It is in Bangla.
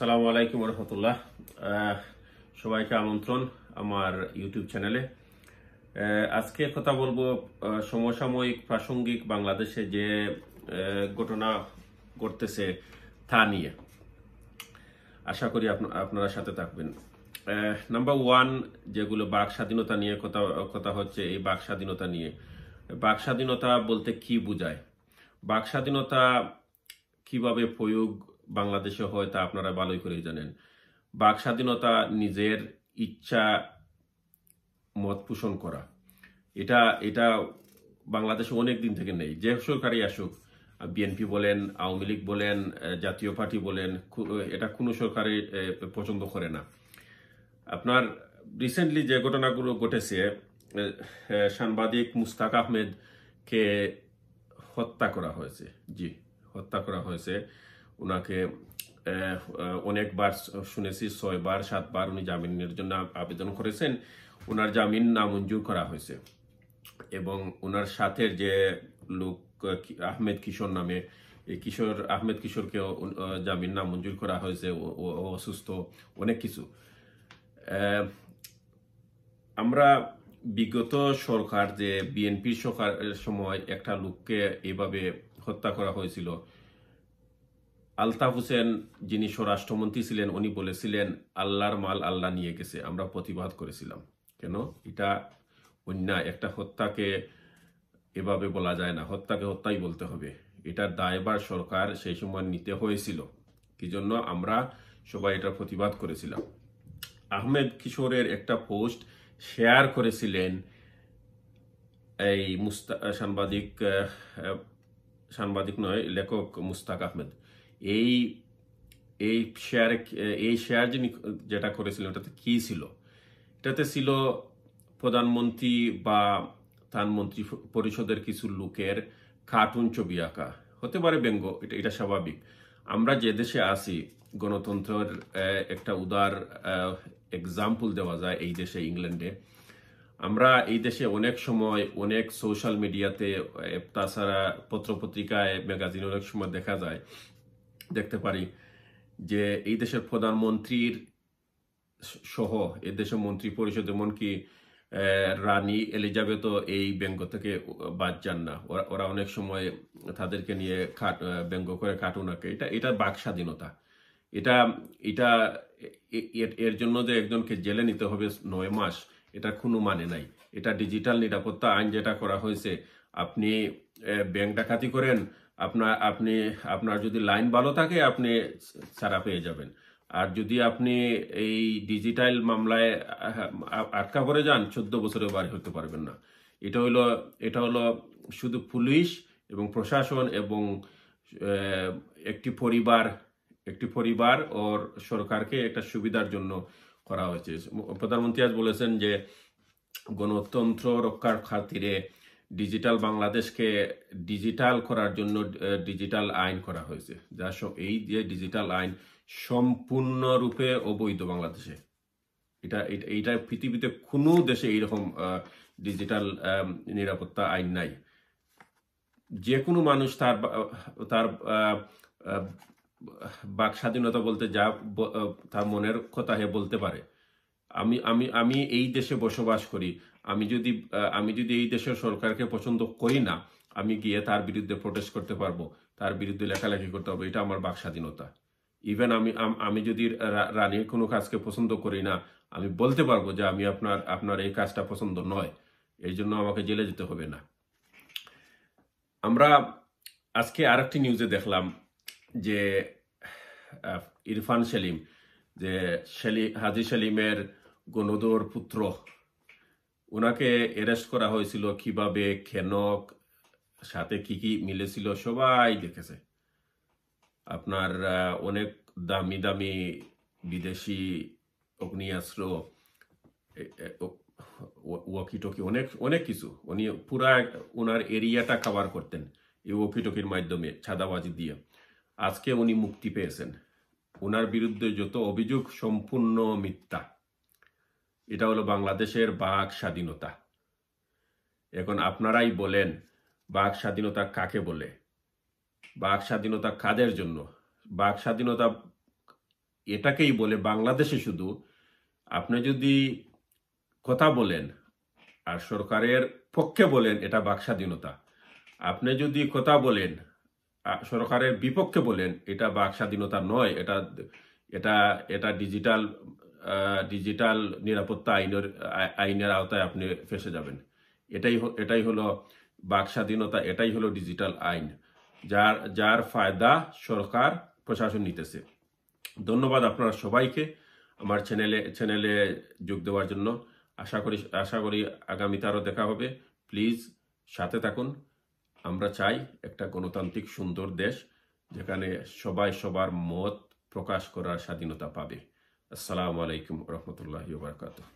সালামু আলাইকুম রহমতুল্লাহ সবাইকে আমন্ত্রণ আমার ইউটিউব চ্যানেলে আজকে কথা বলবো সমসাময়িক প্রাসঙ্গিক বাংলাদেশে যে ঘটনা ঘটতেছে তা নিয়ে আশা করি আপনারা সাথে থাকবেন নাম্বার ওয়ান যেগুলো বাক স্বাধীনতা নিয়ে কথা কথা হচ্ছে এই বাক স্বাধীনতা নিয়ে বাক স্বাধীনতা বলতে কি বোঝায় বাক স্বাধীনতা কিভাবে প্রয়োগ বাংলাদেশে হয় তা আপনারা ভালোই করে জানেন বাক স্বাধীনতা নিজের ইচ্ছা মত পোষণ করা এটা এটা বাংলাদেশে অনেক দিন থেকে নেই যে সরকারই আসুক বিএনপি বলেন আওয়ামী লীগ বলেন জাতীয় পার্টি বলেন এটা কোনো সরকারই পছন্দ করে না আপনার রিসেন্টলি যে ঘটনাগুলো ঘটেছে সাংবাদিক মুস্তাক আহমেদকে হত্যা করা হয়েছে জি হত্যা করা হয়েছে ওনাকে অনেকবার শুনেছি ছয়বার সাতবার উনি জামিনের জন্য আবেদন করেছেন ওনার জামিন নামঞ্জুর করা হয়েছে এবং ওনার সাথে যে লোক আহমেদ কিশোর নামে এই কিশোর আহমেদ কিশোরকে জামিন নামঞ্জুর করা হয়েছে অসুস্থ অনেক কিছু আমরা বিগত সরকার যে বিএনপির সরকার সময় একটা লোককে এভাবে হত্যা করা হয়েছিল আলতাফ হোসেন যিনি স্বরাষ্ট্রমন্ত্রী ছিলেন উনি বলেছিলেন আল্লাহর মাল আল্লাহ নিয়ে গেছে আমরা প্রতিবাদ করেছিলাম কেন এটা অন্যায় একটা হত্যাকে এভাবে বলা যায় না হত্যাকে হত্যাই বলতে হবে এটা দায়বার সরকার সেই সময় নিতে হয়েছিল কি জন্য আমরা সবাই এটা প্রতিবাদ করেছিলাম আহমেদ কিশোরের একটা পোস্ট শেয়ার করেছিলেন এই মুস্তা সাংবাদিক সাংবাদিক নয় লেখক মুস্তাক আহমেদ এই এই শেয়ার এই শেয়ার যিনি যেটা করেছিল ওটাতে কী ছিল এটাতে ছিল প্রধানমন্ত্রী বা তার মন্ত্রী পরিষদের কিছু লোকের কার্টুন ছবি আঁকা হতে পারে ব্যঙ্গ এটা এটা স্বাভাবিক আমরা যে দেশে আসি গণতন্ত্রের একটা উদার এক্সাম্পল দেওয়া যায় এই দেশে ইংল্যান্ডে আমরা এই দেশে অনেক সময় অনেক সোশ্যাল মিডিয়াতে তাছাড়া পত্রপত্রিকায় ম্যাগাজিন অনেক সময় দেখা যায় দেখতে পারি যে এই দেশের প্রধানমন্ত্রীর সহ এ দেশের মন্ত্রী পরিষদ এমনকি রানী এলিজাবেথও এই ব্যঙ্গ থেকে বাদ যান না ওরা ওরা অনেক সময় তাদেরকে নিয়ে খাট ব্যঙ্গ করে কার্টুন আঁকে এটা এটা বাক স্বাধীনতা এটা এটা এর জন্য যে একজনকে জেলে নিতে হবে নয় মাস এটা কোনো মানে নাই এটা ডিজিটাল নিরাপত্তা আইন যেটা করা হয়েছে আপনি ব্যাংক ডাকাতি করেন আপনার আপনি আপনার যদি লাইন ভালো থাকে আপনি ছাড়া পেয়ে যাবেন আর যদি আপনি এই ডিজিটাল মামলায় আটকা পড়ে যান চোদ্দ বছরের বাড়ি হতে পারবেন না এটা হলো এটা হলো শুধু পুলিশ এবং প্রশাসন এবং একটি পরিবার একটি পরিবার ওর সরকারকে একটা সুবিধার জন্য করা হয়েছে প্রধানমন্ত্রী আজ বলেছেন যে গণতন্ত্র রক্ষার খাতিরে ডিজিটাল বাংলাদেশকে ডিজিটাল করার জন্য ডিজিটাল আইন করা হয়েছে যা এই যে ডিজিটাল আইন সম্পূর্ণরূপে অবৈধ বাংলাদেশে এটা এইটা পৃথিবীতে কোনো দেশে এইরকম ডিজিটাল নিরাপত্তা আইন নাই যে কোনো মানুষ তার তার বাক স্বাধীনতা বলতে যা তার মনের কথা হে বলতে পারে আমি আমি আমি এই দেশে বসবাস করি আমি যদি আমি যদি এই দেশের সরকারকে পছন্দ করি না আমি গিয়ে তার বিরুদ্ধে প্রোটেস্ট করতে পারবো তার বিরুদ্ধে লেখালেখি করতে পারবো এটা আমার বাক স্বাধীনতা ইভেন আমি আমি যদি রানীর কোনো কাজকে পছন্দ করি না আমি বলতে পারবো যে আমি আপনার আপনার এই কাজটা পছন্দ নয় এই জন্য আমাকে জেলে যেতে হবে না আমরা আজকে আরেকটি নিউজে দেখলাম যে ইরফান সেলিম যে সেলিম হাজি সেলিমের গণদর পুত্র ওনাকে অ্যারেস্ট করা হয়েছিল কিভাবে খেনক সাথে কি কি মিলেছিল সবাই দেখেছে আপনার অনেক দামি দামি বিদেশি অগ্নিয়াস্ত্র ওয়াকিটকি অনেক অনেক কিছু উনি পুরা ওনার এরিয়াটা কাভার করতেন এই ওয়াকিটকির মাধ্যমে ছাদাবাজি দিয়ে আজকে উনি মুক্তি পেয়েছেন ওনার বিরুদ্ধে যত অভিযোগ সম্পূর্ণ মিথ্যা এটা হলো বাংলাদেশের বাক স্বাধীনতা এখন আপনারাই বলেন বাক স্বাধীনতা কাকে বলে বাক স্বাধীনতা কাদের জন্য বাক স্বাধীনতা এটাকেই বলে বাংলাদেশে শুধু আপনি যদি কথা বলেন আর সরকারের পক্ষে বলেন এটা বাক স্বাধীনতা আপনি যদি কথা বলেন সরকারের বিপক্ষে বলেন এটা বাক স্বাধীনতা নয় এটা এটা এটা ডিজিটাল ডিজিটাল নিরাপত্তা আইনের আইনের আওতায় আপনি ফেসে যাবেন এটাই এটাই হলো বাক স্বাধীনতা এটাই হলো ডিজিটাল আইন যার যার ফায়দা সরকার প্রশাসন নিতেছে ধন্যবাদ আপনারা সবাইকে আমার চ্যানেলে চ্যানেলে যোগ দেওয়ার জন্য আশা করি আশা করি আগামীতে আরও দেখা হবে প্লিজ সাথে থাকুন আমরা চাই একটা গণতান্ত্রিক সুন্দর দেশ যেখানে সবাই সবার মত প্রকাশ করার স্বাধীনতা পাবে আসসালামু আলাইকুম রহমতুল্লাহ বারকাতুহ